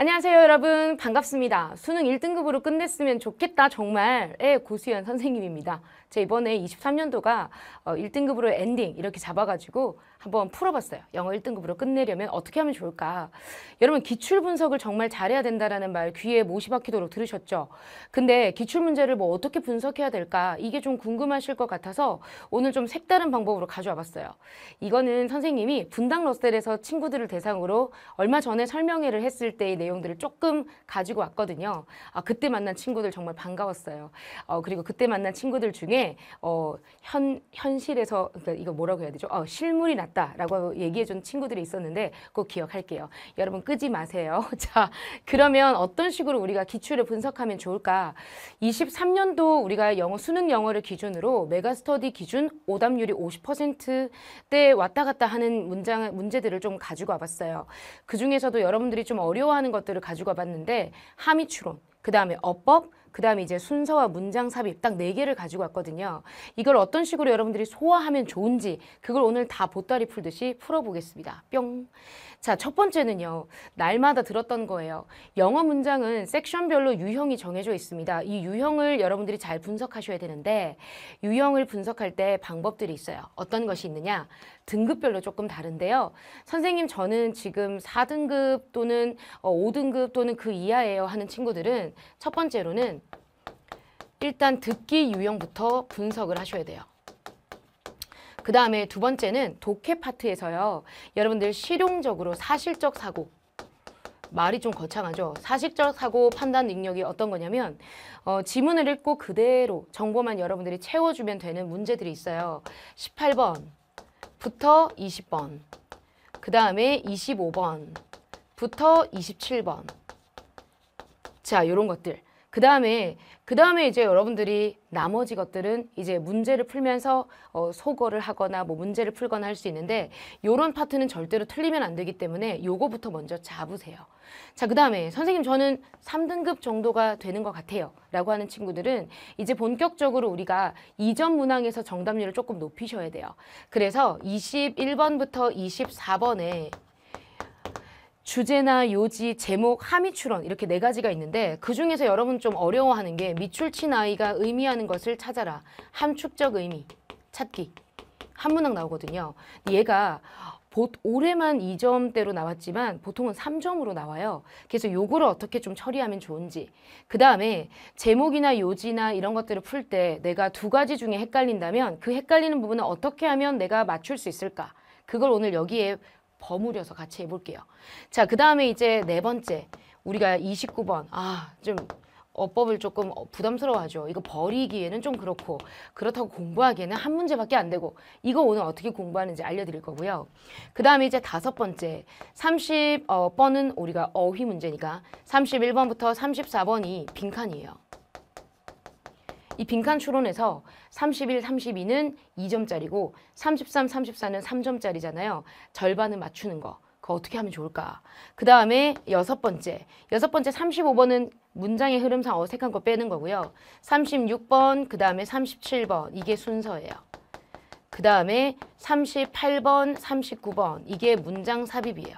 안녕하세요 여러분 반갑습니다. 수능 1등급으로 끝냈으면 좋겠다 정말의 고수연 선생님입니다. 제가 이번에 23년도가 어, 1등급으로 엔딩 이렇게 잡아가지고 한번 풀어봤어요. 영어 1등급으로 끝내려면 어떻게 하면 좋을까? 여러분 기출 분석을 정말 잘해야 된다라는 말 귀에 못이 박히도록 들으셨죠? 근데 기출 문제를 뭐 어떻게 분석해야 될까? 이게 좀 궁금하실 것 같아서 오늘 좀 색다른 방법으로 가져와 봤어요. 이거는 선생님이 분당 러셀에서 친구들을 대상으로 얼마 전에 설명회를 했을 때의 내용들을 조금 가지고 왔거든요. 아, 그때 만난 친구들 정말 반가웠어요. 어, 그리고 그때 만난 친구들 중에 중에 어, 현, 현실에서 그러니까 이거 뭐라고 해야 되죠? 어, 실물이 낫다라고 얘기해 준 친구들이 있었는데 꼭 기억할게요. 여러분 끄지 마세요. 자, 그러면 어떤 식으로 우리가 기출을 분석하면 좋을까? 23년도 우리가 영어 수능 영어를 기준으로 메가스터디 기준 오답률이 50%대 왔다 갔다 하는 문장 문제들을 좀 가지고 와봤어요. 그 중에서도 여러분들이 좀 어려워하는 것들을 가지고 와봤는데 하미 추론 그 다음에 어법, 그 다음에 이제 순서와 문장 삽입 딱 네 개를 가지고 왔거든요. 이걸 어떤 식으로 여러분들이 소화하면 좋은지 그걸 오늘 다 보따리 풀듯이 풀어보겠습니다. 뿅! 자, 첫 번째는요. 날마다 들었던 거예요. 영어 문장은 섹션별로 유형이 정해져 있습니다. 이 유형을 여러분들이 잘 분석하셔야 되는데 유형을 분석할 때 방법들이 있어요. 어떤 것이 있느냐? 등급별로 조금 다른데요. 선생님 저는 지금 4등급 또는 5등급 어, 또는 그 이하예요 하는 친구들은 첫 번째로는 일단 듣기 유형부터 분석을 하셔야 돼요. 그 다음에 두 번째는 독해 파트에서요. 여러분들 실용적으로 사실적 사고 말이 좀 거창하죠. 사실적 사고 판단 능력이 어떤 거냐면 어, 지문을 읽고 그대로 정보만 여러분들이 채워주면 되는 문제들이 있어요. 18번 부터 20번 그 다음에 25번 부터 27번 자요런 것들 그 다음에 그 다음에 이제 여러분들이 나머지 것들은 이제 문제를 풀면서 어, 소거를 하거나 뭐 문제를 풀거나 할 수 있는데 요런 파트는 절대로 틀리면 안 되기 때문에 요거부터 먼저 잡으세요. 자, 그 다음에 선생님 저는 3등급 정도가 되는 것 같아요. 라고 하는 친구들은 이제 본격적으로 우리가 이전 문항에서 정답률을 조금 높이셔야 돼요. 그래서 21번부터 24번에 주제나 요지, 제목, 하미 추론 이렇게 네 가지가 있는데 그 중에서 여러분 좀 어려워하는 게 미출친 아이가 의미하는 것을 찾아라. 함축적 의미 찾기. 한문학 나오거든요. 얘가 올해만 2점대로 나왔지만 보통은 3점으로 나와요. 그래서 요거를 어떻게 좀 처리하면 좋은지. 그 다음에 제목이나 요지나 이런 것들을 풀 때 내가 두 가지 중에 헷갈린다면 그 헷갈리는 부분을 어떻게 하면 내가 맞출 수 있을까. 그걸 오늘 여기에 버무려서 같이 해볼게요. 자, 그 다음에 이제 네 번째. 우리가 29번. 아, 좀 어법을 조금 부담스러워하죠. 이거 버리기에는 좀 그렇고 그렇다고 공부하기에는 한 문제밖에 안 되고 이거 오늘 어떻게 공부하는지 알려드릴 거고요. 그 다음에 이제 다섯 번째 30번은 어, 우리가 어휘 문제니까 31번부터 34번이 빈칸이에요. 이 빈칸 추론에서 31, 32는 2점짜리고 33, 34는 3점짜리잖아요. 절반은 맞추는 거. 그거 어떻게 하면 좋을까? 그 다음에 여섯 번째. 여섯 번째 35번은 문장의 흐름상 어색한 거 빼는 거고요. 36번, 그 다음에 37번. 이게 순서예요. 그 다음에 38번, 39번 이게 문장 삽입이에요.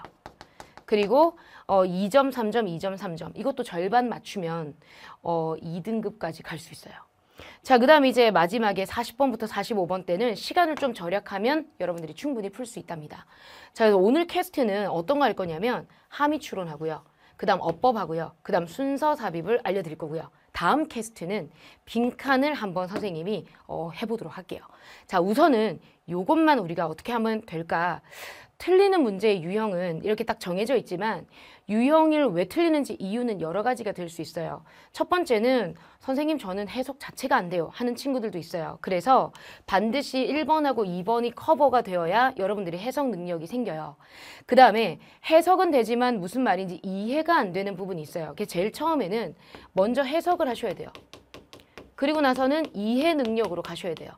그리고 어, 2점, 3점, 2점, 3점 이것도 절반 맞추면 어, 2등급까지 갈 수 있어요. 자, 그 다음 이제 마지막에 40번부터 45번 때는 시간을 좀 절약하면 여러분들이 충분히 풀 수 있답니다. 자, 그래서 오늘 캐스트는 어떤 거 할 거냐면 함의 추론하고요. 그 다음 어법하고요. 그 다음 순서 삽입을 알려드릴 거고요. 다음 캐스트는 빈칸을 한번 선생님이 어, 해보도록 할게요. 자, 우선은 요것만 우리가 어떻게 하면 될까? 틀리는 문제의 유형은 이렇게 딱 정해져 있지만 유형을 왜 틀리는지 이유는 여러 가지가 될 수 있어요. 첫 번째는 선생님 저는 해석 자체가 안 돼요 하는 친구들도 있어요. 그래서 반드시 1번하고 2번이 커버가 되어야 여러분들이 해석 능력이 생겨요. 그 다음에 해석은 되지만 무슨 말인지 이해가 안 되는 부분이 있어요. 그게 제일 처음에는 먼저 해석을 하셔야 돼요. 그리고 나서는 이해 능력으로 가셔야 돼요.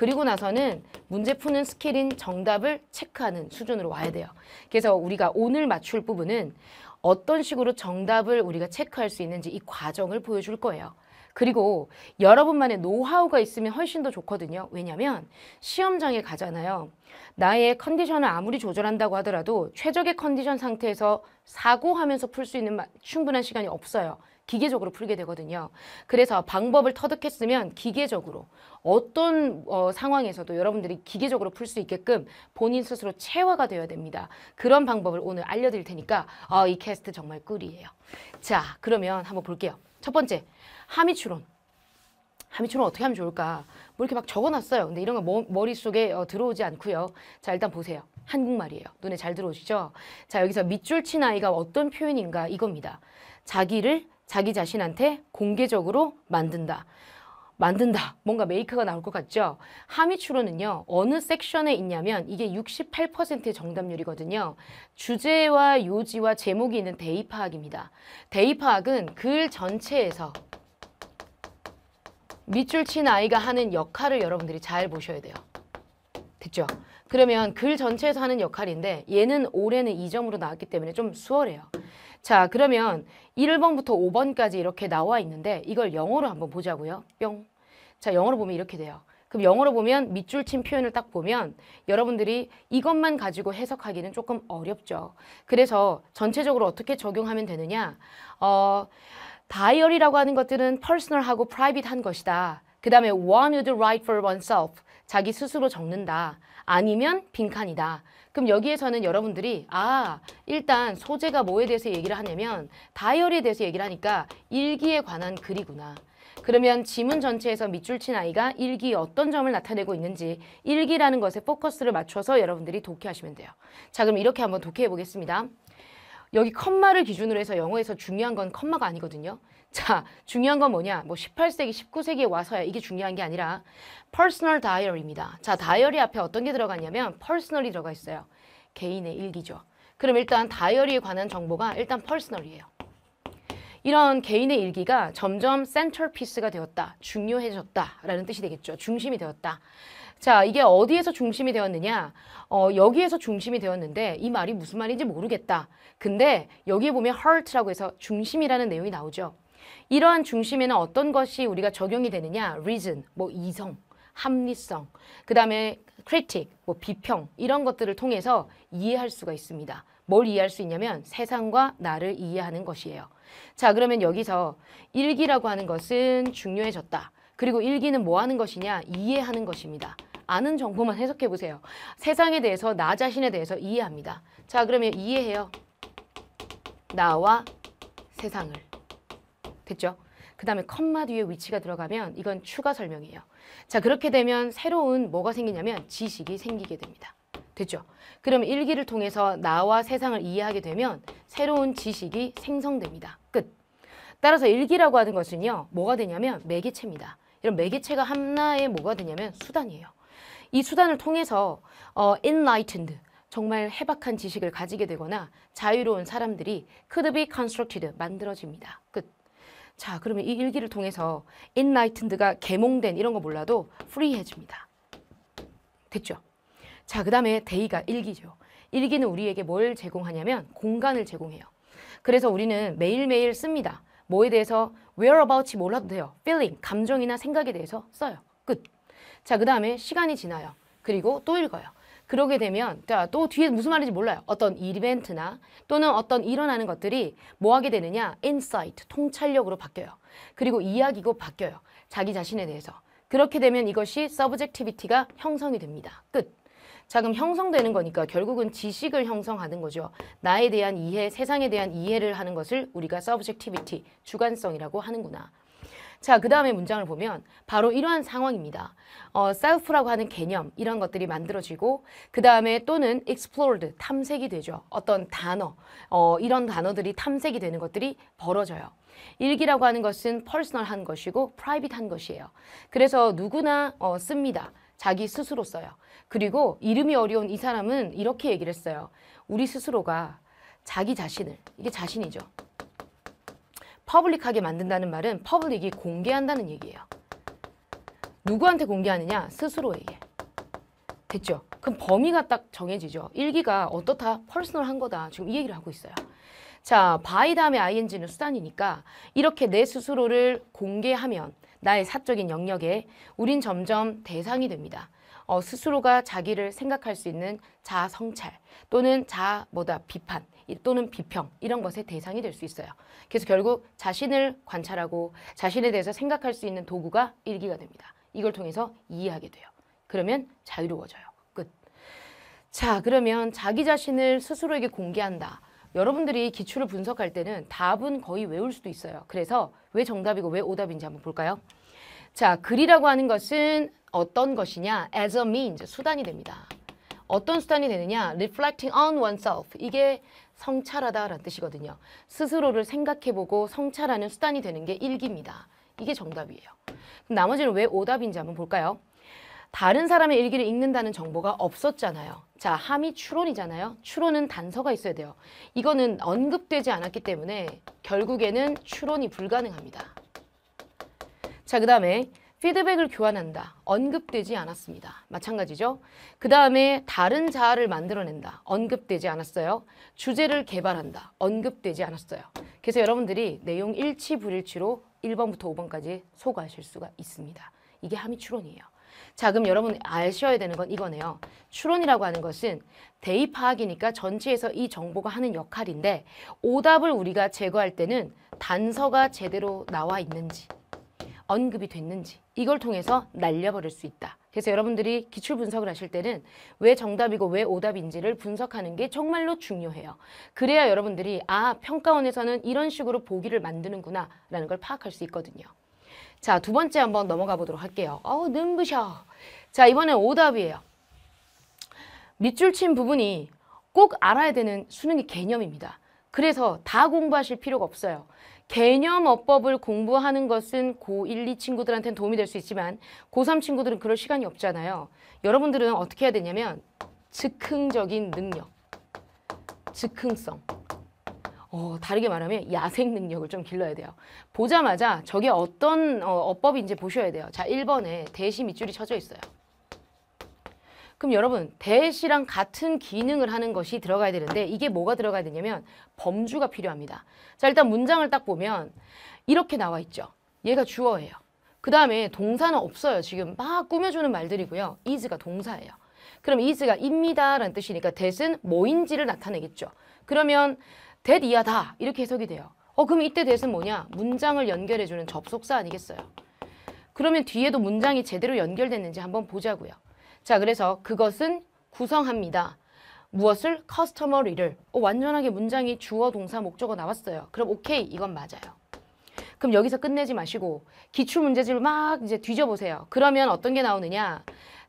그리고 나서는 문제 푸는 스킬인 정답을 체크하는 수준으로 와야 돼요. 그래서 우리가 오늘 맞출 부분은 어떤 식으로 정답을 우리가 체크할 수 있는지 이 과정을 보여줄 거예요. 그리고 여러분만의 노하우가 있으면 훨씬 더 좋거든요. 왜냐면 시험장에 가잖아요. 나의 컨디션을 아무리 조절한다고 하더라도 최적의 컨디션 상태에서 사고하면서 풀 수 있는 충분한 시간이 없어요. 기계적으로 풀게 되거든요. 그래서 방법을 터득했으면 기계적으로 어떤 어, 상황에서도 여러분들이 기계적으로 풀 수 있게끔 본인 스스로 체화가 되어야 됩니다. 그런 방법을 오늘 알려드릴 테니까 어, 이 캐스트 정말 꿀이에요. 자 그러면 한번 볼게요. 첫 번째 함의 추론. 함의추론 어떻게 하면 좋을까? 뭐 이렇게 막 적어놨어요. 근데 이런 거 머, 머릿속에 어, 들어오지 않고요. 자 일단 보세요. 한국말이에요. 눈에 잘 들어오시죠? 자 여기서 밑줄 친 아이가 어떤 표현인가 이겁니다. 자기를 자기 자신한테 공개적으로 만든다. 만든다. 뭔가 메이크가 나올 것 같죠? 함의 추론은요. 어느 섹션에 있냐면 이게 68%의 정답률이거든요. 주제와 요지와 제목이 있는 대입 파악입니다. 대입 파악은 글 전체에서 밑줄 친 아이가 하는 역할을 여러분들이 잘 보셔야 돼요. 됐죠? 그러면 글 전체에서 하는 역할인데 얘는 올해는 이점으로 나왔기 때문에 좀 수월해요. 자, 그러면 1번부터 5번까지 이렇게 나와 있는데 이걸 영어로 한번 보자고요. 뿅. 자, 영어로 보면 이렇게 돼요. 그럼 영어로 보면 밑줄 친 표현을 딱 보면 여러분들이 이것만 가지고 해석하기는 조금 어렵죠. 그래서 전체적으로 어떻게 적용하면 되느냐. 어, 다이어리라고 하는 것들은 퍼스널하고 프라이빗한 것이다. 그 다음에 one would write for oneself. 자기 스스로 적는다. 아니면 빈칸이다. 그럼 여기에서는 여러분들이 아 일단 소재가 뭐에 대해서 얘기를 하냐면 다이어리에 대해서 얘기를 하니까 일기에 관한 글이구나. 그러면 지문 전체에서 밑줄 친 아이가 일기 어떤 점을 나타내고 있는지 일기라는 것에 포커스를 맞춰서 여러분들이 독해하시면 돼요. 자 그럼 이렇게 한번 독해해 보겠습니다. 여기 컴마를 기준으로 해서 영어에서 중요한 건 컴마가 아니거든요. 자, 중요한 건 뭐냐? 뭐 18세기, 19세기에 와서야 이게 중요한 게 아니라 personal diary입니다. 자, 다이어리 앞에 어떤 게 들어갔냐면 personal이 들어가 있어요. 개인의 일기죠. 그럼 일단 다이어리에 관한 정보가 일단 personal이에요. 이런 개인의 일기가 점점 센트럴피스가 되었다, 중요해졌다라는 뜻이 되겠죠. 중심이 되었다. 자, 이게 어디에서 중심이 되었느냐? 어, 여기에서 중심이 되었는데 이 말이 무슨 말인지 모르겠다. 근데 여기에 보면 heart라고 해서 중심이라는 내용이 나오죠. 이러한 중심에는 어떤 것이 우리가 적용이 되느냐? reason, 뭐 이성, 합리성, 그 다음에 critic, 뭐 비평 이런 것들을 통해서 이해할 수가 있습니다. 뭘 이해할 수 있냐면 세상과 나를 이해하는 것이에요. 자 그러면 여기서 일기라고 하는 것은 중요해졌다. 그리고 일기는 뭐 하는 것이냐? 이해하는 것입니다. 아는 정보만 해석해 보세요. 세상에 대해서 나 자신에 대해서 이해합니다. 자 그러면 이해해요. 나와 세상을. 됐죠? 그 다음에 컴마 뒤에 위치가 들어가면 이건 추가 설명이에요. 자 그렇게 되면 새로운 뭐가 생기냐면 지식이 생기게 됩니다. 됐죠? 그럼 일기를 통해서 나와 세상을 이해하게 되면 새로운 지식이 생성됩니다. 끝. 따라서 일기라고 하는 것은요. 뭐가 되냐면 매개체입니다. 이런 매개체가 하나의 뭐가 되냐면 수단이에요. 이 수단을 통해서 어, enlightened, 정말 해박한 지식을 가지게 되거나 자유로운 사람들이 could be constructed, 만들어집니다. 끝. 자, 그러면 이 일기를 통해서 인라이튼드가 개몽된 이런 거 몰라도 프리해집니다. 됐죠? 자, 그 다음에 데이가 일기죠. 일기는 우리에게 뭘 제공하냐면 공간을 제공해요. 그래서 우리는 매일매일 씁니다. 뭐에 대해서 whereabout이 몰라도 돼요. feeling, 감정이나 생각에 대해서 써요. 끝. 자, 그 다음에 시간이 지나요. 그리고 또 읽어요. 그러게 되면 그러니까 또 뒤에 무슨 말인지 몰라요. 어떤 이벤트나 또는 어떤 일어나는 것들이 뭐 하게 되느냐? 인사이트, 통찰력으로 바뀌어요. 그리고 이야기고 바뀌어요. 자기 자신에 대해서. 그렇게 되면 이것이 서브젝티비티가 형성이 됩니다. 끝. 자 그럼 형성되는 거니까 결국은 지식을 형성하는 거죠. 나에 대한 이해, 세상에 대한 이해를 하는 것을 우리가 서브젝티비티, 주관성이라고 하는구나. 자, 그 다음에 문장을 보면 바로 이러한 상황입니다. 어, self라고 하는 개념, 이런 것들이 만들어지고 그 다음에 또는 explored, 탐색이 되죠. 어떤 단어, 어, 이런 단어들이 탐색이 되는 것들이 벌어져요. 일기라고 하는 것은 퍼스널한 것이고 프라이빗한 것이에요. 그래서 누구나 어, 씁니다. 자기 스스로 써요. 그리고 이름이 어려운 이 사람은 이렇게 얘기를 했어요. 우리 스스로가 자기 자신을, 이게 자신이죠. 퍼블릭하게 만든다는 말은 퍼블릭이 공개한다는 얘기예요. 누구한테 공개하느냐? 스스로에게. 됐죠? 그럼 범위가 딱 정해지죠. 일기가 어떻다? 퍼스널한 거다. 지금 이 얘기를 하고 있어요. 자, 바이 다음에 ing는 수단이니까 이렇게 내 스스로를 공개하면 나의 사적인 영역에 우린 점점 대상이 됩니다. 어, 스스로가 자기를 생각할 수 있는 자성찰 또는 자 뭐다 비판 또는 비평 이런 것의 대상이 될 수 있어요. 그래서 결국 자신을 관찰하고 자신에 대해서 생각할 수 있는 도구가 일기가 됩니다. 이걸 통해서 이해하게 돼요. 그러면 자유로워져요. 끝. 자 그러면 자기 자신을 스스로에게 공개한다. 여러분들이 기출을 분석할 때는 답은 거의 외울 수도 있어요. 그래서 왜 정답이고 왜 오답인지 한번 볼까요? 자, 글이라고 하는 것은 어떤 것이냐? as a means, 수단이 됩니다. 어떤 수단이 되느냐? reflecting on oneself. 이게 성찰하다라는 뜻이거든요. 스스로를 생각해보고 성찰하는 수단이 되는 게 일기입니다. 이게 정답이에요. 나머지는 왜 오답인지 한번 볼까요? 다른 사람의 일기를 읽는다는 정보가 없었잖아요. 자, 함이 추론이잖아요. 추론은 단서가 있어야 돼요. 이거는 언급되지 않았기 때문에 결국에는 추론이 불가능합니다. 자, 그 다음에 피드백을 교환한다. 언급되지 않았습니다. 마찬가지죠. 그 다음에 다른 자아를 만들어낸다. 언급되지 않았어요. 주제를 개발한다. 언급되지 않았어요. 그래서 여러분들이 내용 일치 불일치로 1번부터 5번까지 소거하실 수가 있습니다. 이게 함의 추론이에요. 자 그럼 여러분 아셔야 되는 건 이거네요. 추론이라고 하는 것은 대입 파악이니까 전체에서 이 정보가 하는 역할인데 오답을 우리가 제거할 때는 단서가 제대로 나와 있는지 언급이 됐는지 이걸 통해서 날려버릴 수 있다. 그래서 여러분들이 기출 분석을 하실 때는 왜 정답이고 왜 오답인지를 분석하는 게 정말로 중요해요. 그래야 여러분들이 아 평가원에서는 이런 식으로 보기를 만드는구나 라는 걸 파악할 수 있거든요. 자 두 번째 한번 넘어가 보도록 할게요. 어우 눈부셔. 자 이번엔 오답이에요. 밑줄 친 부분이 꼭 알아야 되는 수능의 개념입니다. 그래서 다 공부하실 필요가 없어요. 개념 어법을 공부하는 것은 고1, 2 친구들한테는 도움이 될 수 있지만 고3 친구들은 그럴 시간이 없잖아요. 여러분들은 어떻게 해야 되냐면 즉흥적인 능력, 즉흥성. 어, 다르게 말하면 야생 능력을 좀 길러야 돼요. 보자마자 저게 어떤 어, 어법인지 보셔야 돼요. 자, 1번에 대시 밑줄이 쳐져 있어요. 그럼 여러분 대시랑 같은 기능을 하는 것이 들어가야 되는데 이게 뭐가 들어가야 되냐면 범주가 필요합니다. 자 일단 문장을 딱 보면 이렇게 나와 있죠. 얘가 주어예요. 그 다음에 동사는 없어요. 지금 막 꾸며주는 말들이고요. is가 동사예요. 그럼 is가 입니다 라는 뜻이니까 that은 뭐인지를 나타내겠죠. 그러면 that 이야 다 이렇게 해석이 돼요. 어 그럼 이때 that은 뭐냐? 문장을 연결해주는 접속사 아니겠어요? 그러면 뒤에도 문장이 제대로 연결됐는지 한번 보자고요. 자, 그래서 그것은 구성합니다. 무엇을? 커스터머리를. 어, 완전하게 문장이 주어, 동사, 목적어 나왔어요. 그럼 오케이, 이건 맞아요. 그럼 여기서 끝내지 마시고 기출 문제집을 막 이제 뒤져보세요. 그러면 어떤 게 나오느냐?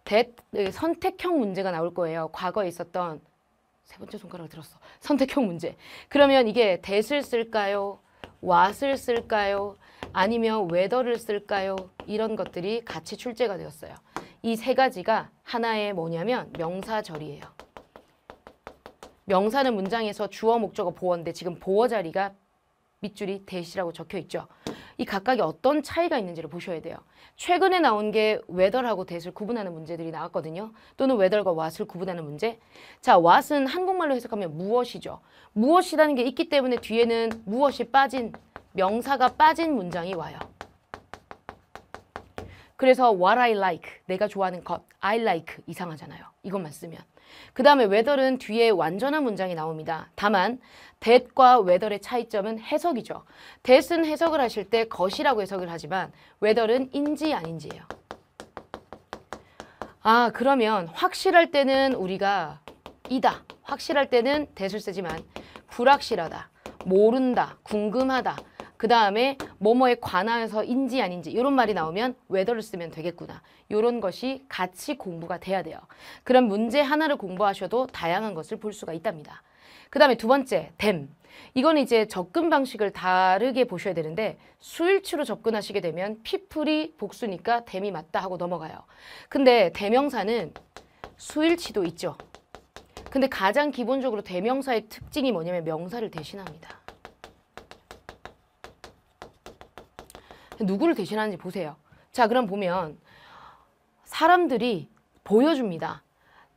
대, 선택형 문제가 나올 거예요. 과거에 있었던 세 번째 손가락을 들었어. 선택형 문제. 그러면 이게 대을 쓸까요? 왓을 쓸까요? 아니면 웨더를 쓸까요? 이런 것들이 같이 출제가 되었어요. 이세 가지가 하나의 뭐냐면 명사절이에요. 명사는 문장에서 주어 목적어 보어인데 지금 보어 자리가 밑줄이 대시라고 적혀 있죠. 이 각각의 어떤 차이가 있는지를 보셔야 돼요. 최근에 나온 게 웨덜하고 대을 구분하는 문제들이 나왔거든요. 또는 웨덜과 왓을 구분하는 문제. 자, 왓은 한국말로 해석하면 무엇이죠. 무엇이라는 게 있기 때문에 뒤에는 무엇이 빠진, 명사가 빠진 문장이 와요. 그래서 what I like, 내가 좋아하는 것, I like 이상하잖아요. 이것만 쓰면. 그 다음에 웨더은 뒤에 완전한 문장이 나옵니다. 다만 that과 웨더의 차이점은 해석이죠. that은 해석을 하실 때 것이라고 해석을 하지만 웨더은 인지 아닌지예요. 아 그러면 확실할 때는 우리가 이다. 확실할 때는 that을 쓰지만 불확실하다, 모른다, 궁금하다 그 다음에 뭐뭐에 관하여서 인지 아닌지 이런 말이 나오면 웨더를 쓰면 되겠구나. 이런 것이 같이 공부가 돼야 돼요. 그런 문제 하나를 공부하셔도 다양한 것을 볼 수가 있답니다. 그 다음에 두 번째, 댐. 이건 이제 접근 방식을 다르게 보셔야 되는데 수일치로 접근하시게 되면 피플이 복수니까 댐이 맞다 하고 넘어가요. 근데 대명사는 수일치도 있죠. 근데 가장 기본적으로 대명사의 특징이 뭐냐면 명사를 대신합니다. 누구를 대신하는지 보세요. 자, 그럼 보면 사람들이 보여줍니다.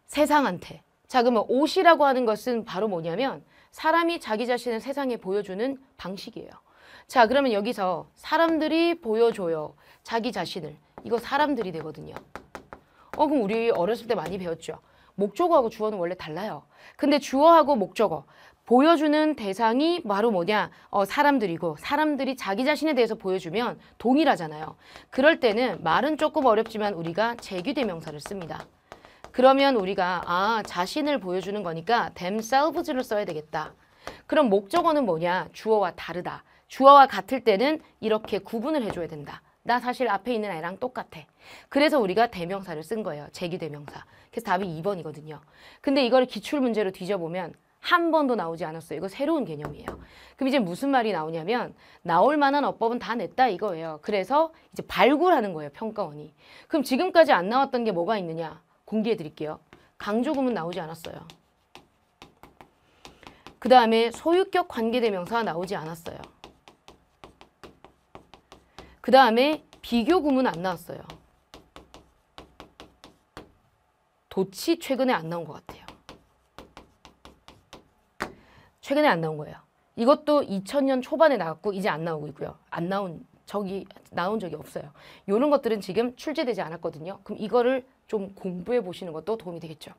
세상한테. 자, 그러면 옷이라고 하는 것은 바로 뭐냐면 사람이 자기 자신을 세상에 보여주는 방식이에요. 자, 그러면 여기서 사람들이 보여줘요. 자기 자신을. 이거 사람들이 되거든요. 어, 그럼 우리 어렸을 때 많이 배웠죠. 목적어하고 주어는 원래 달라요. 근데 주어하고 목적어, 보여주는 대상이 바로 뭐냐 어, 사람들이고 사람들이 자기 자신에 대해서 보여주면 동일하잖아요 그럴 때는 말은 조금 어렵지만 우리가 재규대명사를 씁니다 그러면 우리가 아 자신을 보여주는 거니까 themselves를 써야 되겠다 그럼 목적어는 뭐냐 주어와 다르다 주어와 같을 때는 이렇게 구분을 해줘야 된다 나 사실 앞에 있는 아이랑 똑같아. 그래서 우리가 대명사를 쓴 거예요. 재기 대명사. 그래서 답이 2번이거든요. 근데 이걸 기출 문제로 뒤져보면 한 번도 나오지 않았어요. 이거 새로운 개념이에요. 그럼 이제 무슨 말이 나오냐면 나올 만한 어법은 다 냈다 이거예요. 그래서 이제 발굴하는 거예요. 평가원이. 그럼 지금까지 안 나왔던 게 뭐가 있느냐. 공개해 드릴게요. 강조금은 나오지 않았어요. 그 다음에 소유격 관계대명사 나오지 않았어요. 그 다음에 비교구문 안 나왔어요. 도치 최근에 안 나온 것 같아요. 최근에 안 나온 거예요. 이것도 2000년 초반에 나왔고 이제 안 나오고 있고요. 안 나온 적이 나온 적이 없어요. 이런 것들은 지금 출제되지 않았거든요. 그럼 이거를 좀 공부해 보시는 것도 도움이 되겠죠.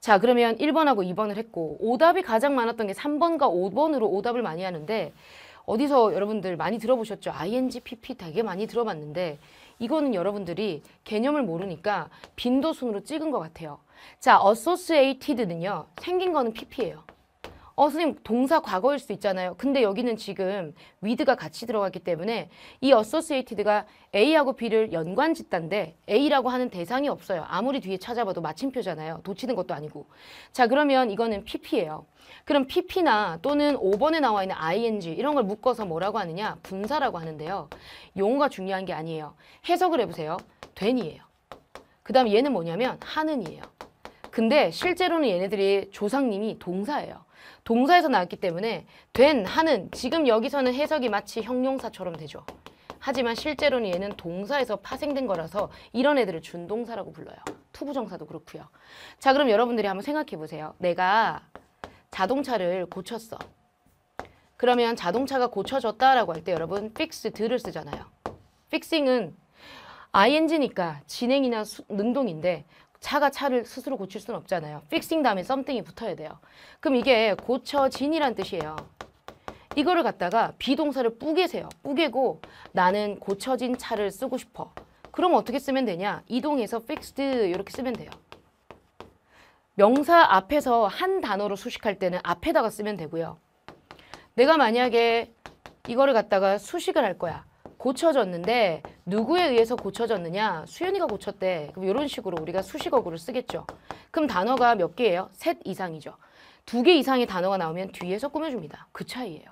자 그러면 1번하고 2번을 했고 오답이 가장 많았던 게 3번과 5번으로 오답을 많이 하는데 어디서 여러분들 많이 들어보셨죠? ing, pp 되게 많이 들어봤는데 이거는 여러분들이 개념을 모르니까 빈도순으로 찍은 것 같아요. 자, associated는요. 생긴 거는 pp예요. 어 선생님 동사 과거일 수 있잖아요. 근데 여기는 지금 위드가 같이 들어갔기 때문에 이 어소시에이티드가 A하고 B를 연관짓단데 A라고 하는 대상이 없어요. 아무리 뒤에 찾아봐도 마침표잖아요. 도치는 것도 아니고. 자 그러면 이거는 PP예요. 그럼 PP나 또는 5번에 나와 있는 ING 이런 걸 묶어서 뭐라고 하느냐? 분사라고 하는데요. 용어가 중요한 게 아니에요. 해석을 해보세요. 된이에요. 그 다음에 얘는 뭐냐면 하는이에요. 근데 실제로는 얘네들이 조상님이 동사예요. 동사에서 나왔기 때문에 된, 하는 지금 여기서는 해석이 마치 형용사처럼 되죠. 하지만 실제로는 얘는 동사에서 파생된 거라서 이런 애들을 준동사라고 불러요. 투부정사도 그렇고요. 자 그럼 여러분들이 한번 생각해 보세요. 내가 자동차를 고쳤어. 그러면 자동차가 고쳐졌다라고 할 때 여러분 fixed를 쓰잖아요. fixing은 ing니까 진행이나 수, 능동인데 차가 차를 스스로 고칠 수는 없잖아요. fixing 다음에 something이 붙어야 돼요. 그럼 이게 고쳐진이란 뜻이에요. 이거를 갖다가 비동사를 뿌개세요. 뿌개고 나는 고쳐진 차를 쓰고 싶어. 그럼 어떻게 쓰면 되냐? 이동해서 fixed 이렇게 쓰면 돼요. 명사 앞에서 한 단어로 수식할 때는 앞에다가 쓰면 되고요. 내가 만약에 이거를 갖다가 수식을 할 거야. 고쳐졌는데 누구에 의해서 고쳐졌느냐? 수윤이가 고쳤대. 그럼 이런 식으로 우리가 수식어구를 쓰겠죠. 그럼 단어가 몇 개예요? 셋 이상이죠. 두 개 이상의 단어가 나오면 뒤에서 꾸며줍니다. 그 차이예요.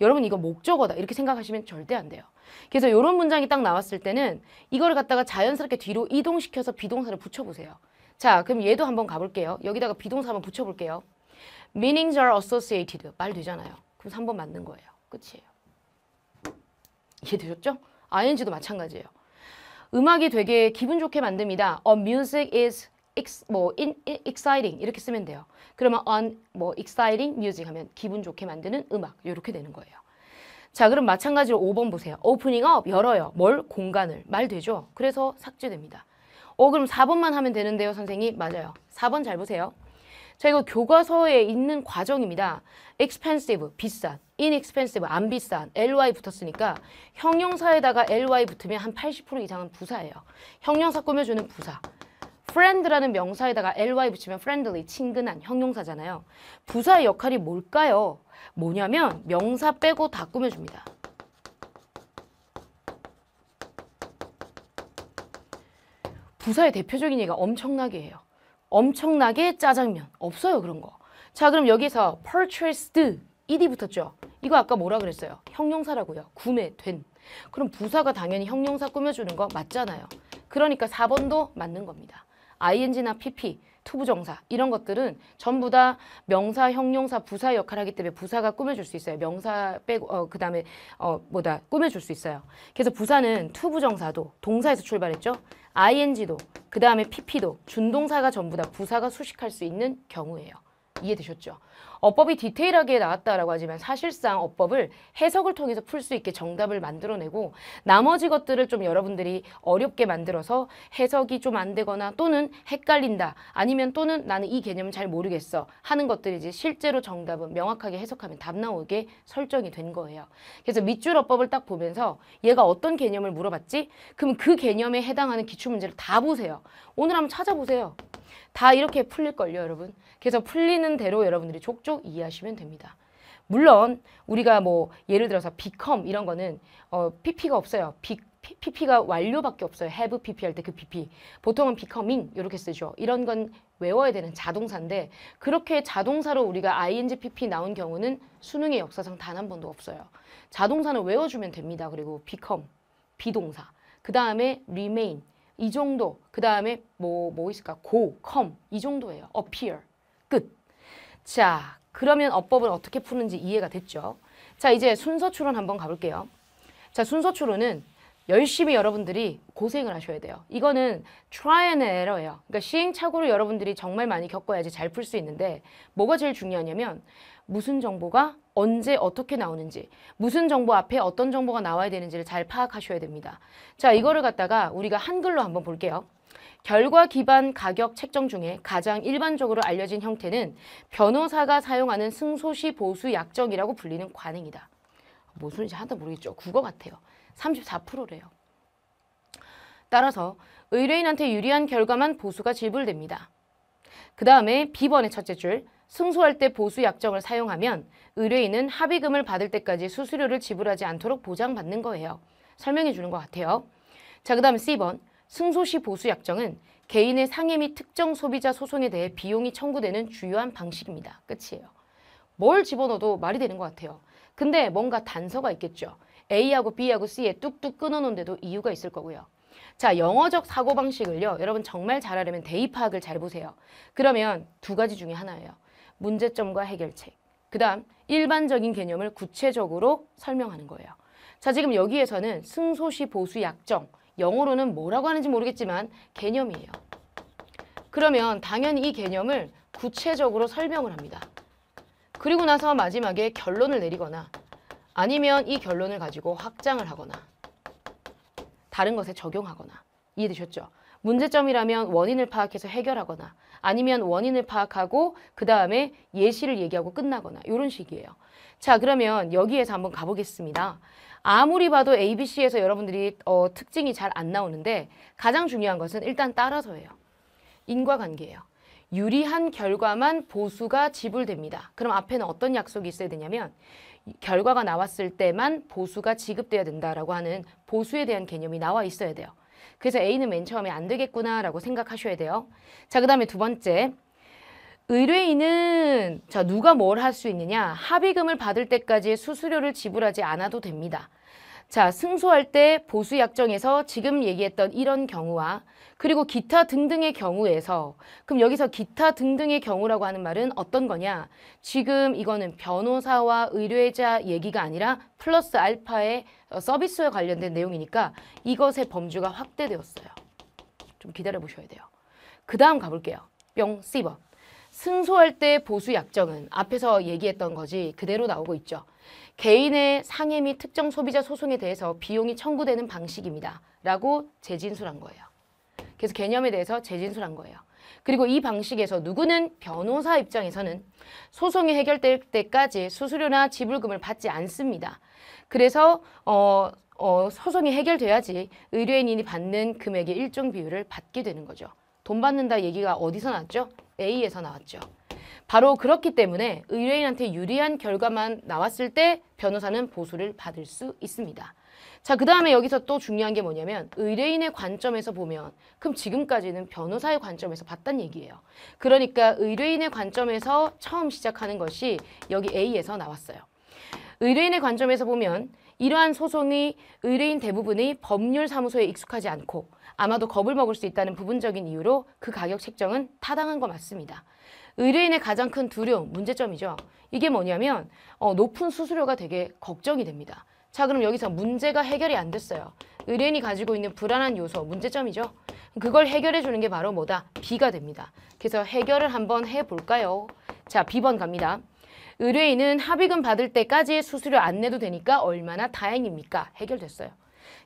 여러분 이거 목적어다 이렇게 생각하시면 절대 안 돼요. 그래서 이런 문장이 딱 나왔을 때는 이거를 갖다가 자연스럽게 뒤로 이동시켜서 비동사를 붙여보세요. 자 그럼 얘도 한번 가볼게요. 여기다가 비동사 한번 붙여볼게요. Meanings are associated. 말 되잖아요. 그럼 3번 맞는 거예요. 끝이에요. 이해되셨죠? ing도 마찬가지예요. 음악이 되게 기분 좋게 만듭니다. A music is ex, 뭐 in, in, exciting 이렇게 쓰면 돼요. 그러면 on 뭐 exciting music 하면 기분 좋게 만드는 음악 이렇게 되는 거예요. 자 그럼 마찬가지로 5번 보세요. opening up 열어요. 뭘? 공간을. 말 되죠? 그래서 삭제됩니다. 어 그럼 4번만 하면 되는데요 선생님? 맞아요. 4번 잘 보세요. 자 이거 교과서에 있는 과정입니다. expensive 비싼 inexpensive 안 비싼 ly 붙었으니까 형용사에다가 ly 붙으면 한 80% 이상은 부사예요. 형용사 꾸며주는 부사. friend라는 명사에다가 ly 붙이면 friendly, 친근한 형용사잖아요. 부사의 역할이 뭘까요? 뭐냐면 명사 빼고 다 꾸며줍니다. 부사의 대표적인 예가 엄청나게 해요. 엄청나게 짜장면. 없어요, 그런 거. 자, 그럼 여기서 purchased ed 붙었죠. 이거 아까 뭐라 그랬어요? 형용사라고요. 구매된. 그럼 부사가 당연히 형용사 꾸며주는 거 맞잖아요. 그러니까 4번도 맞는 겁니다. ing나 pp, 투부정사 이런 것들은 전부 다 명사, 형용사, 부사 역할 하기 때문에 부사가 꾸며줄 수 있어요. 명사 빼고 어, 그 다음에 어, 뭐다 꾸며줄 수 있어요. 그래서 부사는 투부정사도 동사에서 출발했죠. ing도 그 다음에 pp도 준동사가 전부 다 부사가 수식할 수 있는 경우예요. 이해되셨죠? 어법이 디테일하게 나왔다라고 하지만 사실상 어법을 해석을 통해서 풀 수 있게 정답을 만들어내고 나머지 것들을 좀 여러분들이 어렵게 만들어서 해석이 좀 안 되거나 또는 헷갈린다 아니면 또는 나는 이 개념은 잘 모르겠어 하는 것들이지 실제로 정답은 명확하게 해석하면 답 나오게 설정이 된 거예요. 그래서 밑줄 어법을 딱 보면서 얘가 어떤 개념을 물어봤지? 그럼 그 개념에 해당하는 기출 문제를 다 보세요. 오늘 한번 찾아보세요. 다 이렇게 풀릴걸요, 여러분. 그래서 풀리는 대로 여러분들이 족족 이해하시면 됩니다. 물론 우리가 뭐 예를 들어서 become 이런 거는 어, pp가 없어요. 비, e pp가 완료밖에 없어요. have pp 할 때 그 pp. 보통은 becoming 이렇게 쓰죠. 이런 건 외워야 되는 자동사인데 그렇게 자동사로 우리가 ing pp 나온 경우는 수능의 역사상 단 한 번도 없어요. 자동사는 외워주면 됩니다. 그리고 become, 비동사. 그 다음에 remain, 이 정도. 그 다음에 뭐, 뭐 있을까? 고, 컴. 이 정도예요. appear. 끝. 자, 그러면 어법을 어떻게 푸는지 이해가 됐죠? 자, 이제 순서 추론 한번 가볼게요. 자, 순서 추론은 열심히 여러분들이 고생을 하셔야 돼요. 이거는 try and error예요. 그러니까 시행착오를 여러분들이 정말 많이 겪어야지 잘 풀 수 있는데 뭐가 제일 중요하냐면 무슨 정보가 언제 어떻게 나오는지 무슨 정보 앞에 어떤 정보가 나와야 되는지를 잘 파악하셔야 됩니다. 자 이거를 갖다가 우리가 한글로 한번 볼게요. 결과 기반 가격 책정 중에 가장 일반적으로 알려진 형태는 변호사가 사용하는 승소시 보수 약정이라고 불리는 관행이다. 무슨 소리인지 하나도 모르겠죠. 국어 같아요. 34%래요. 따라서 의뢰인한테 유리한 결과만 보수가 지불됩니다. 그 다음에 B번의 첫째 줄 승소할 때 보수 약정을 사용하면 의뢰인은 합의금을 받을 때까지 수수료를 지불하지 않도록 보장받는 거예요. 설명해 주는 것 같아요. 자, 그 다음 C번 승소시 보수 약정은 개인의 상해 및 특정 소비자 소송에 대해 비용이 청구되는 주요한 방식입니다. 끝이에요. 뭘 집어넣어도 말이 되는 것 같아요. 근데 뭔가 단서가 있겠죠. A하고 B하고 C에 뚝뚝 끊어놓은데도 이유가 있을 거고요. 자, 영어적 사고방식을요. 여러분 정말 잘하려면 대입 파악을 잘 보세요. 그러면 두 가지 중에 하나예요. 문제점과 해결책. 그 다음 일반적인 개념을 구체적으로 설명하는 거예요. 자, 지금 여기에서는 승소시 보수 약정, 영어로는 뭐라고 하는지 모르겠지만 개념이에요. 그러면 당연히 이 개념을 구체적으로 설명을 합니다. 그리고 나서 마지막에 결론을 내리거나 아니면 이 결론을 가지고 확장을 하거나 다른 것에 적용하거나 이해되셨죠? 문제점이라면 원인을 파악해서 해결하거나 아니면 원인을 파악하고 그 다음에 예시를 얘기하고 끝나거나 이런 식이에요. 자 그러면 여기에서 한번 가보겠습니다. 아무리 봐도 ABC에서 여러분들이 어, 특징이 잘 안 나오는데 가장 중요한 것은 일단 따라서예요. 인과관계예요. 유리한 결과만 보수가 지불됩니다. 그럼 앞에는 어떤 약속이 있어야 되냐면 결과가 나왔을 때만 보수가 지급돼야 된다라고 하는 보수에 대한 개념이 나와 있어야 돼요. 그래서 A는 맨 처음에 안 되겠구나라고 생각하셔야 돼요. 자, 그 다음에 두 번째. 의뢰인은 자 누가 뭘 할 수 있느냐 합의금을 받을 때까지 수수료를 지불하지 않아도 됩니다. 자, 승소할 때 보수 약정에서 지금 얘기했던 이런 경우와 그리고 기타 등등의 경우에서 그럼 여기서 기타 등등의 경우라고 하는 말은 어떤 거냐? 지금 이거는 변호사와 의뢰자 얘기가 아니라 플러스 알파의 어, 서비스와 관련된 내용이니까 이것의 범주가 확대되었어요. 좀 기다려 보셔야 돼요. 그 다음 가볼게요. 뿅, 씨번 승소할 때 보수 약정은 앞에서 얘기했던 거지 그대로 나오고 있죠. 개인의 상해 및 특정 소비자 소송에 대해서 비용이 청구되는 방식입니다. 라고 재진술한 거예요. 그래서 개념에 대해서 재진술한 거예요. 그리고 이 방식에서 누구는 변호사 입장에서는 소송이 해결될 때까지 수수료나 지불금을 받지 않습니다. 그래서 어, 어, 소송이 해결돼야지 의뢰인이 받는 금액의 일정 비율을 받게 되는 거죠. 돈 받는다 얘기가 어디서 나왔죠? A에서 나왔죠. 바로 그렇기 때문에 의뢰인한테 유리한 결과만 나왔을 때 변호사는 보수를 받을 수 있습니다. 자, 그 다음에 여기서 또 중요한 게 뭐냐면 의뢰인의 관점에서 보면 그럼 지금까지는 변호사의 관점에서 봤단 얘기예요. 그러니까 의뢰인의 관점에서 처음 시작하는 것이 여기 A에서 나왔어요. 의뢰인의 관점에서 보면 이러한 소송이 의뢰인 대부분이 법률 사무소에 익숙하지 않고 아마도 겁을 먹을 수 있다는 부분적인 이유로 그 가격 책정은 타당한 거 맞습니다. 의뢰인의 가장 큰 두려움, 문제점이죠. 이게 뭐냐면 어, 높은 수수료가 되게 걱정이 됩니다. 자 그럼 여기서 문제가 해결이 안 됐어요. 의뢰인이 가지고 있는 불안한 요소, 문제점이죠. 그걸 해결해 주는 게 바로 뭐다? B가 됩니다. 그래서 해결을 한번 해볼까요? 자, B번 갑니다. 의뢰인은 합의금 받을 때까지 수수료 안 내도 되니까 얼마나 다행입니까? 해결됐어요.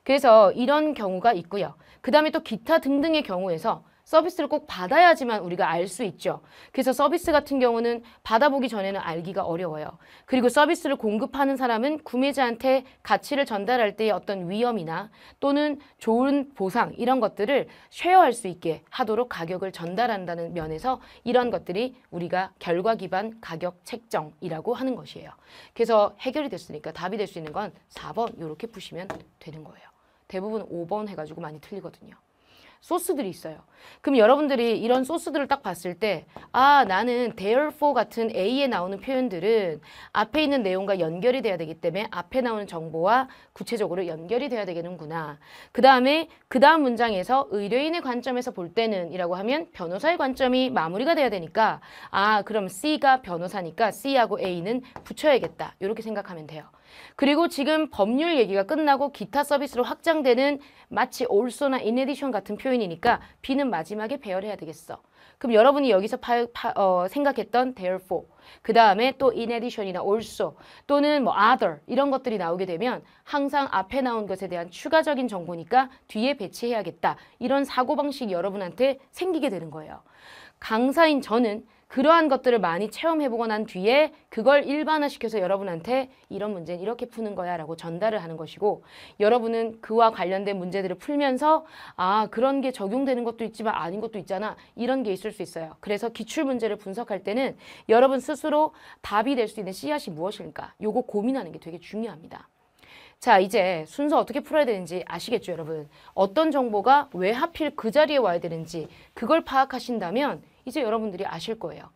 그래서 이런 경우가 있고요. 그 다음에 또 기타 등등의 경우에서 서비스를 꼭 받아야지만 우리가 알 수 있죠. 그래서 서비스 같은 경우는 받아보기 전에는 알기가 어려워요. 그리고 서비스를 공급하는 사람은 구매자한테 가치를 전달할 때의 어떤 위험이나 또는 좋은 보상 이런 것들을 쉐어할 수 있게 하도록 가격을 전달한다는 면에서 이런 것들이 우리가 결과 기반 가격 책정이라고 하는 것이에요. 그래서 해결이 됐으니까 답이 될 수 있는 건 4번 이렇게 푸시면 되는 거예요. 대부분 5번 해가지고 많이 틀리거든요. 소스들이 있어요. 그럼 여러분들이 이런 소스들을 딱 봤을 때 아, 나는 therefore 같은 A에 나오는 표현들은 앞에 있는 내용과 연결이 돼야 되기 때문에 앞에 나오는 정보와 구체적으로 연결이 돼야 되겠는구나. 그 다음에 그 다음 문장에서 의료인의 관점에서 볼 때는 이라고 하면 변호사의 관점이 마무리가 돼야 되니까 아, 그럼 C가 변호사니까 C하고 A는 붙여야겠다. 이렇게 생각하면 돼요. 그리고 지금 법률 얘기가 끝나고 기타 서비스로 확장되는 마치 올소나 인에디션 같은 표현이니까 비는 마지막에 배열해야 되겠어. 그럼 여러분이 여기서 파, 파, 어, 생각했던 therefore, 그 다음에 또 in addition이나 also 또는 뭐 other 이런 것들이 나오게 되면 항상 앞에 나온 것에 대한 추가적인 정보니까 뒤에 배치해야겠다. 이런 사고방식이 여러분한테 생기게 되는 거예요. 강사인 저는 그러한 것들을 많이 체험해보고 난 뒤에 그걸 일반화시켜서 여러분한테 이런 문제는 이렇게 푸는 거야 라고 전달을 하는 것이고 여러분은 그와 관련된 문제들을 풀면서 아 그런 게 적용되는 것도 있지만 아닌 것도 있잖아 이런 게 있을 수 있어요. 그래서 기출문제를 분석할 때는 여러분 스스로 답이 될 수 있는 씨앗이 무엇일까 요거 고민하는 게 되게 중요합니다. 자 이제 순서 어떻게 풀어야 되는지 아시겠죠 여러분 어떤 정보가 왜 하필 그 자리에 와야 되는지 그걸 파악하신다면 이제 여러분들이 아실 거예요.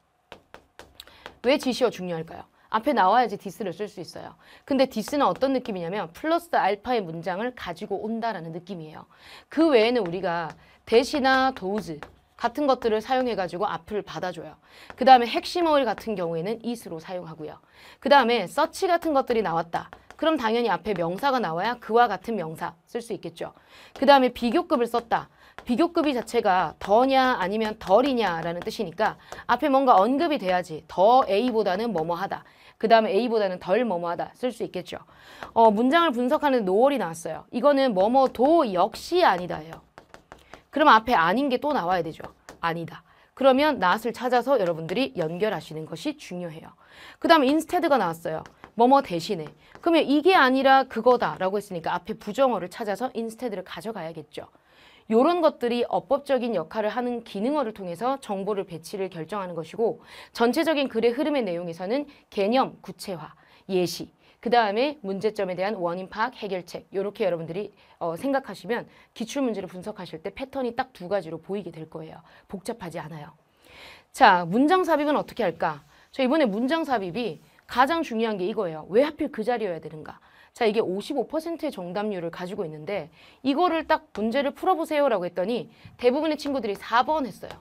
왜 지시어 중요할까요? 앞에 나와야지 디스를 쓸 수 있어요. 근데 디스는 어떤 느낌이냐면 플러스 알파의 문장을 가지고 온다라는 느낌이에요. 그 외에는 우리가 대시나 도우즈 같은 것들을 사용해가지고 앞을 받아줘요. 그 다음에 핵심 어일 같은 경우에는 is로 사용하고요. 그 다음에 서치 같은 것들이 나왔다. 그럼 당연히 앞에 명사가 나와야 그와 같은 명사 쓸 수 있겠죠. 그 다음에 비교급을 썼다. 비교급이 자체가 더냐 아니면 덜이냐라는 뜻이니까 앞에 뭔가 언급이 돼야지 더 A보다는 뭐뭐하다. 그 다음에 A보다는 덜 뭐뭐하다 쓸 수 있겠죠. 어, 문장을 분석하는 노월이 나왔어요. 이거는 뭐뭐도 역시 아니다예요. 그럼 앞에 아닌 게 또 나와야 되죠. 아니다. 그러면 낫을 찾아서 여러분들이 연결하시는 것이 중요해요. 그 다음에 인스테드가 나왔어요. 뭐뭐 대신에. 그러면 이게 아니라 그거다라고 했으니까 앞에 부정어를 찾아서 인스테드를 가져가야겠죠. 이런 것들이 어법적인 역할을 하는 기능어를 통해서 정보를 배치를 결정하는 것이고 전체적인 글의 흐름의 내용에서는 개념, 구체화, 예시, 그 다음에 문제점에 대한 원인 파악, 해결책 이렇게 여러분들이 어, 생각하시면 기출문제를 분석하실 때 패턴이 딱 두 가지로 보이게 될 거예요. 복잡하지 않아요. 자, 문장 삽입은 어떻게 할까? 저 이번에 문장 삽입이 가장 중요한 게 이거예요. 왜 하필 그 자리여야 되는가? 자, 이게 55%의 정답률을 가지고 있는데 이거를 딱 문제를 풀어보세요라고 했더니 대부분의 친구들이 4번 했어요.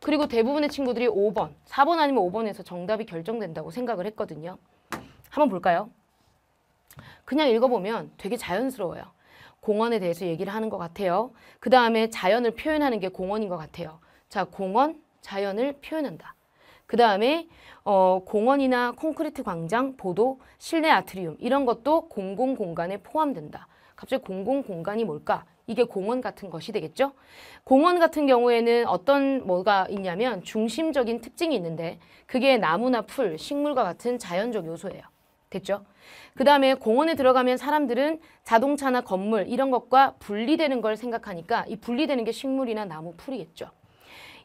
그리고 대부분의 친구들이 5번, 4번 아니면 5번에서 정답이 결정된다고 생각을 했거든요. 한번 볼까요? 그냥 읽어보면 되게 자연스러워요. 공원에 대해서 얘기를 하는 것 같아요. 그 다음에 자연을 표현하는 게 공원인 것 같아요. 자, 공원, 자연을 표현한다. 그 다음에 어, 공원이나 콘크리트 광장, 보도, 실내 아트리움 이런 것도 공공 공간에 포함된다. 갑자기 공공 공간이 뭘까? 이게 공원 같은 것이 되겠죠? 공원 같은 경우에는 어떤 뭐가 있냐면 중심적인 특징이 있는데 그게 나무나 풀, 식물과 같은 자연적 요소예요. 됐죠? 그 다음에 공원에 들어가면 사람들은 자동차나 건물 이런 것과 분리되는 걸 생각하니까 이 분리되는 게 식물이나 나무, 풀이겠죠.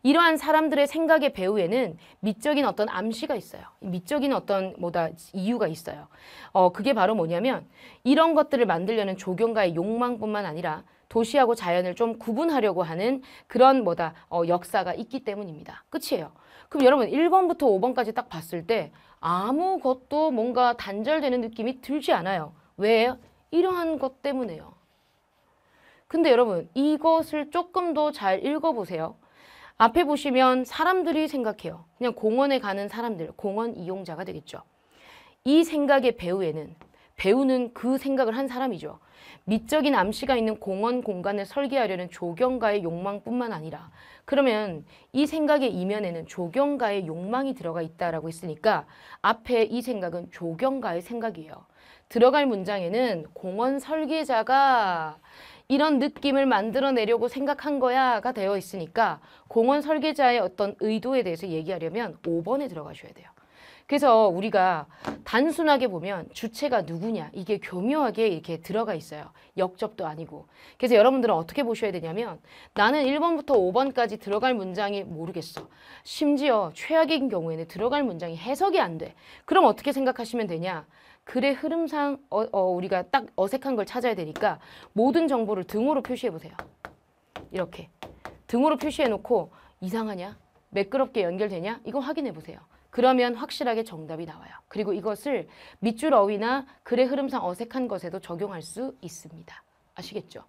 이러한 사람들의 생각의 배후에는 미적인 어떤 암시가 있어요. 미적인 어떤 뭐다 이유가 있어요. 어, 그게 바로 뭐냐면 이런 것들을 만들려는 조경가의 욕망뿐만 아니라 도시하고 자연을 좀 구분하려고 하는 그런 뭐다 어, 역사가 있기 때문입니다. 끝이에요. 그럼 여러분 1번부터 5번까지 딱 봤을 때 아무것도 뭔가 단절되는 느낌이 들지 않아요. 왜? 요 이러한 것 때문에요. 근데 여러분 이것을 조금 더 잘 읽어보세요. 앞에 보시면 사람들이 생각해요. 그냥 공원에 가는 사람들, 공원 이용자가 되겠죠. 이 생각의 배우에는 배우는 그 생각을 한 사람이죠. 미적인 암시가 있는 공원 공간을 설계하려는 조경가의 욕망뿐만 아니라 그러면 이 생각의 이면에는 조경가의 욕망이 들어가 있다라 했으니까 앞에 이 생각은 조경가의 생각이에요. 들어갈 문장에는 공원 설계자가 이런 느낌을 만들어내려고 생각한 거야가 되어 있으니까 공원 설계자의 어떤 의도에 대해서 얘기하려면 5번에 들어가셔야 돼요. 그래서 우리가 단순하게 보면 주체가 누구냐 이게 교묘하게 이렇게 들어가 있어요. 역접도 아니고. 그래서 여러분들은 어떻게 보셔야 되냐면 나는 1번부터 5번까지 들어갈 문장이 모르겠어. 심지어 최악인 경우에는 들어갈 문장이 해석이 안 돼. 그럼 어떻게 생각하시면 되냐. 글의 흐름상 어, 어, 우리가 딱 어색한 걸 찾아야 되니까 모든 정보를 등으로 표시해보세요. 이렇게. 등호로 표시해놓고 이상하냐? 매끄럽게 연결되냐? 이거 확인해보세요. 그러면 확실하게 정답이 나와요. 그리고 이것을 밑줄 어휘나 글의 흐름상 어색한 것에도 적용할 수 있습니다. 아시겠죠?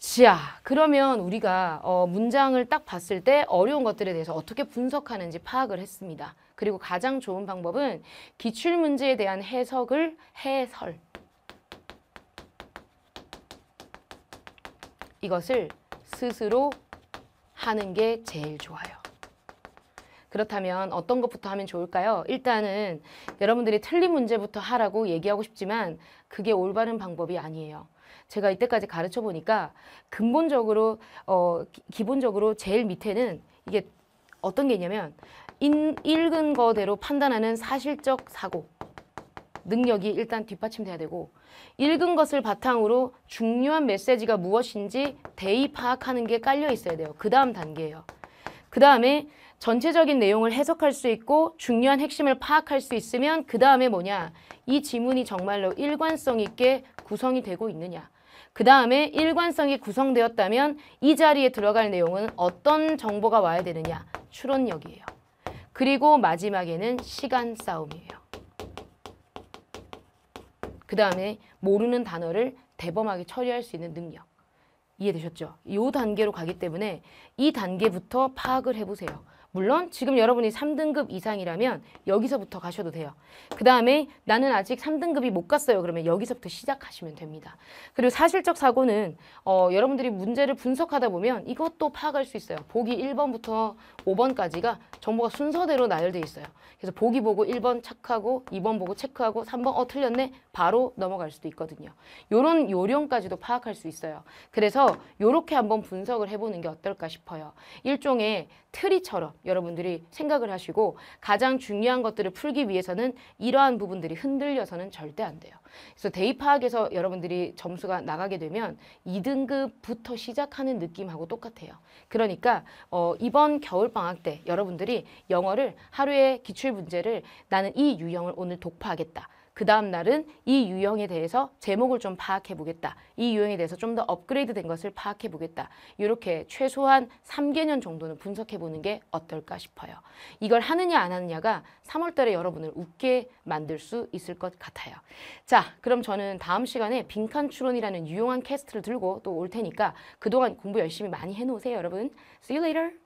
자, 그러면 우리가 어, 문장을 딱 봤을 때 어려운 것들에 대해서 어떻게 분석하는지 파악을 했습니다. 그리고 가장 좋은 방법은 기출 문제에 대한 해석을 해설. 이것을 스스로 하는 게 제일 좋아요. 그렇다면 어떤 것부터 하면 좋을까요? 일단은 여러분들이 틀린 문제부터 하라고 얘기하고 싶지만 그게 올바른 방법이 아니에요. 제가 이때까지 가르쳐 보니까 근본적으로 어 기본적으로 제일 밑에는 이게 어떤 게 있냐면 인, 읽은 거대로 판단하는 사실적 사고 능력이 일단 뒷받침돼야 되고 읽은 것을 바탕으로 중요한 메시지가 무엇인지 대의 파악하는 게 깔려 있어야 돼요. 그 다음 단계예요. 그 다음에 전체적인 내용을 해석할 수 있고 중요한 핵심을 파악할 수 있으면 그 다음에 뭐냐 이 지문이 정말로 일관성 있게 구성이 되고 있느냐 그 다음에 일관성이 구성되었다면 이 자리에 들어갈 내용은 어떤 정보가 와야 되느냐 추론력이에요. 그리고 마지막에는 시간 싸움이에요. 그 다음에 모르는 단어를 대범하게 처리할 수 있는 능력. 이해되셨죠? 이 단계로 가기 때문에 이 단계부터 파악을 해보세요. 물론 지금 여러분이 3등급 이상이라면 여기서부터 가셔도 돼요. 그 다음에 나는 아직 3등급이 못 갔어요. 그러면 여기서부터 시작하시면 됩니다. 그리고 사실적 사고는 어, 여러분들이 문제를 분석하다 보면 이것도 파악할 수 있어요. 보기 1번부터 5번까지가 정보가 순서대로 나열돼 있어요. 그래서 보기 보고 1번 착하고 2번 보고 체크하고 3번 어 틀렸네 바로 넘어갈 수도 있거든요. 이런 요령까지도 파악할 수 있어요. 그래서 이렇게 한번 분석을 해보는 게 어떨까 싶어요. 일종의 트리처럼 여러분들이 생각을 하시고 가장 중요한 것들을 풀기 위해서는 이러한 부분들이 흔들려서는 절대 안 돼요. 그래서 대입 파악에서 여러분들이 점수가 나가게 되면 2등급부터 시작하는 느낌하고 똑같아요. 그러니까 어, 이번 겨울방학 때 여러분들이 영어를 하루에 기출문제를 나는 이 유형을 오늘 독파하겠다. 그 다음 날은 이 유형에 대해서 제목을 좀 파악해 보겠다. 이 유형에 대해서 좀 더 업그레이드 된 것을 파악해 보겠다. 이렇게 최소한 3개년 정도는 분석해 보는 게 어떨까 싶어요. 이걸 하느냐 안 하느냐가 3월 달에 여러분을 웃게 만들 수 있을 것 같아요. 자, 그럼 저는 다음 시간에 빈칸 추론이라는 유용한 캐스트를 들고 또 올 테니까 그동안 공부 열심히 많이 해놓으세요, 여러분. See you later!